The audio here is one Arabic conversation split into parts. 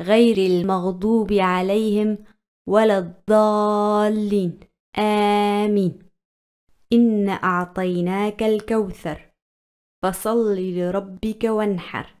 غير المغضوب عليهم ولا الضالين آمين إن أعطيناك الكوثر فصل لربك وانحر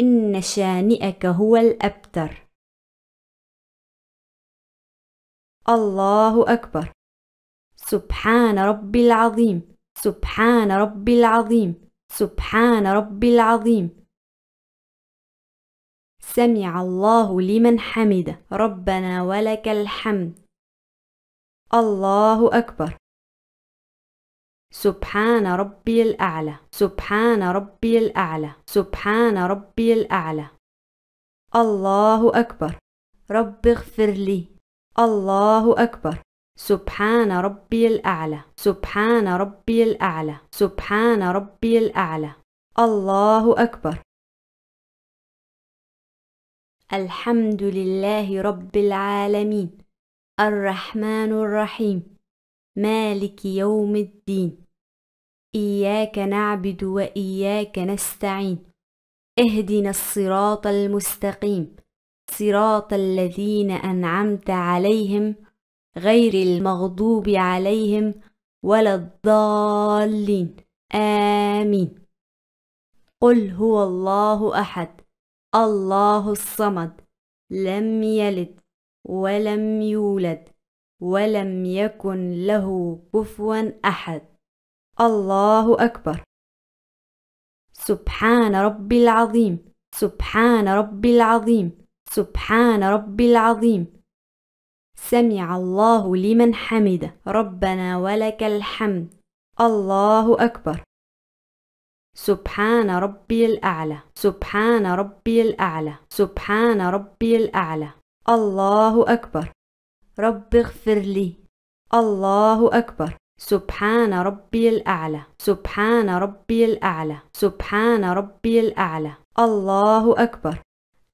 إن شانئك هو الأبتر الله أكبر سبحان ربي العظيم سبحان ربي العظيم سبحان ربي العظيم سمع الله لمن حمده ربنا ولك الحمد الله أكبر سبحان ربي الأعلى سبحان ربي الأعلى سبحان ربي الأعلى الله أكبر رب اغفر لي الله أكبر سبحان ربي الأعلى سبحان ربي الأعلى سبحان ربي الأعلى الله أكبر الحمد لله رب العالمين الرحمن الرحيم مالك يوم الدين اياك نعبد واياك نستعين اهدنا الصراط المستقيم صراط الذين انعمت عليهم غير المغضوب عليهم ولا الضالين امين قل هو الله احد الله الصمد لم يلد ولم يولد ولم يكن له كفوا احد الله اكبر سبحان ربي العظيم سبحان ربي العظيم سبحان ربي العظيم سمع الله لمن حمده ربنا ولك الحمد الله اكبر سبحان ربي الأعلى سبحان ربي الأعلى سبحان ربي الأعلى الله أكبر رب اغفر لي الله أكبر سبحان ربي الأعلى سبحان ربي الأعلى سبحان ربي الأعلى الله أكبر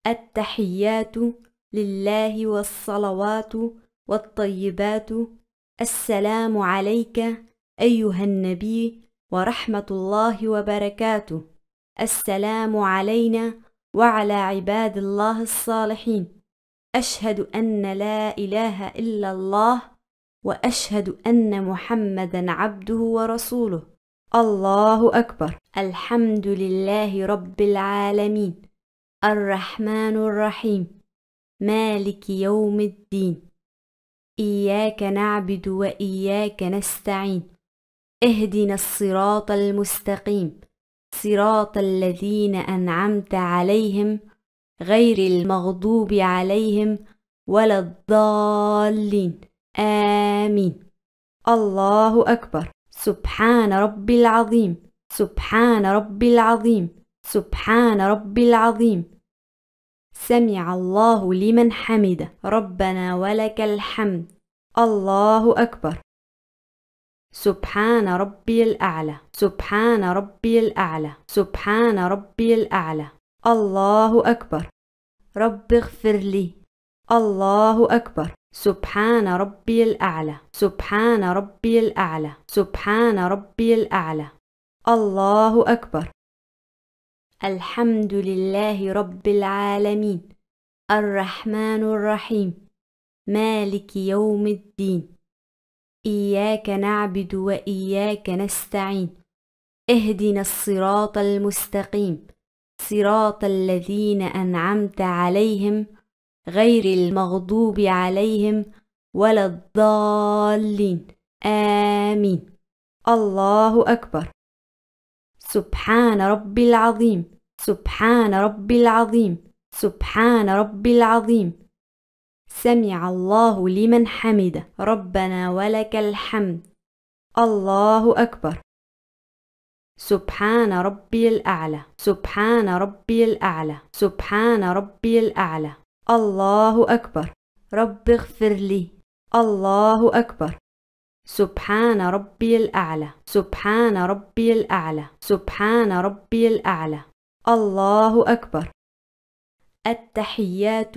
التحيات لله والصلوات والطيبات السلام عليك أيها النبي ورحمة الله وبركاته السلام علينا وعلى عباد الله الصالحين أشهد أن لا إله إلا الله وأشهد أن محمدا عبده ورسوله الله أكبر الحمد لله رب العالمين الرحمن الرحيم مالك يوم الدين إياك نعبد وإياك نستعين اهدنا الصراط المستقيم صراط الذين أنعمت عليهم غير المغضوب عليهم ولا الضالين آمين الله أكبر سبحان ربي العظيم سبحان ربي العظيم سبحان ربي العظيم سمع الله لمن حمده ربنا ولك الحمد الله أكبر سبحان ربي الأعلى سبحان ربي الأعلى سبحان ربي الأعلى الله أكبر رب اغفر لي الله أكبر سبحان ربي الأعلى سبحان ربي الأعلى سبحان ربي الأعلى الله أكبر الحمد لله رب العالمين الرحمن الرحيم مالك يوم الدين إياك نعبد وإياك نستعين اهدنا الصراط المستقيم صراط الذين أنعمت عليهم غير المغضوب عليهم ولا الضالين آمين الله أكبر سبحان ربي العظيم سبحان ربي العظيم سبحان ربي العظيم سمع الله لمن حمده ربنا ولك الحمد الله أكبر سبحان ربي الأعلى سبحان ربي الأعلى سبحان ربي الأعلى الله أكبر رب اغفر لي الله أكبر سبحان ربي الأعلى سبحان ربي الأعلى سبحان ربي الأعلى الله أكبر التحيات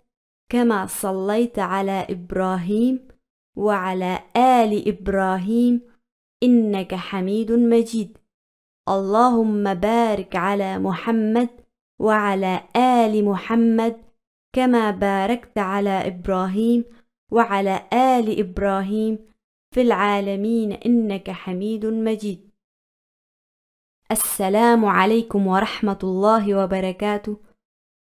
كما صليت على ابراهيم وعلى ال ابراهيم انك حميد مجيد اللهم بارك على محمد وعلى ال محمد كما باركت على ابراهيم وعلى ال ابراهيم في العالمين انك حميد مجيد السلام عليكم ورحمه الله وبركاته